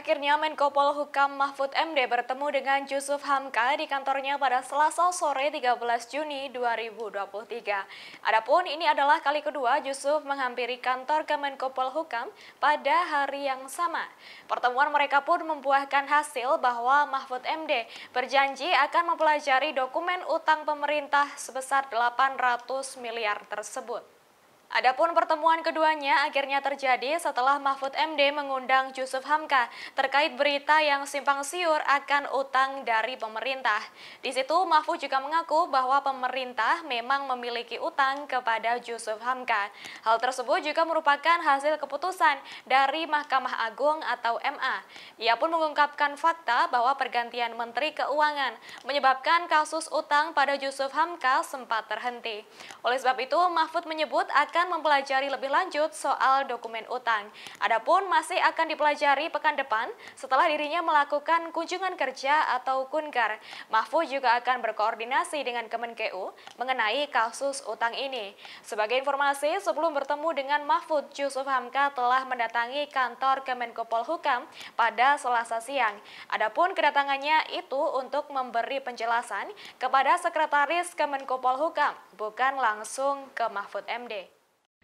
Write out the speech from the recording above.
Akhirnya Menko Polhukam Mahfud MD bertemu dengan Yusuf Hamka di kantornya pada Selasa sore 13 Juni 2023. Adapun ini adalah kali kedua Yusuf menghampiri kantor Kemenko Polhukam pada hari yang sama. Pertemuan mereka pun membuahkan hasil bahwa Mahfud MD berjanji akan mempelajari dokumen utang pemerintah sebesar 800 miliar tersebut. Adapun pertemuan keduanya akhirnya terjadi setelah Mahfud MD mengundang Yusuf Hamka terkait berita yang simpang siur akan utang dari pemerintah. Di situ Mahfud juga mengaku bahwa pemerintah memang memiliki utang kepada Yusuf Hamka. Hal tersebut juga merupakan hasil keputusan dari Mahkamah Agung atau MA. Ia pun mengungkapkan fakta bahwa pergantian Menteri Keuangan menyebabkan kasus utang pada Yusuf Hamka sempat terhenti. Oleh sebab itu Mahfud menyebut akan akan mempelajari lebih lanjut soal dokumen utang. Adapun masih akan dipelajari pekan depan setelah dirinya melakukan kunjungan kerja atau kunker. Mahfud juga akan berkoordinasi dengan Kemenkeu mengenai kasus utang ini. Sebagai informasi, sebelum bertemu dengan Mahfud, Yusuf Hamka telah mendatangi kantor Kemenko Polhukam pada Selasa siang. Adapun kedatangannya itu untuk memberi penjelasan kepada Sekretaris Kemenko Polhukam, bukan langsung ke Mahfud MD.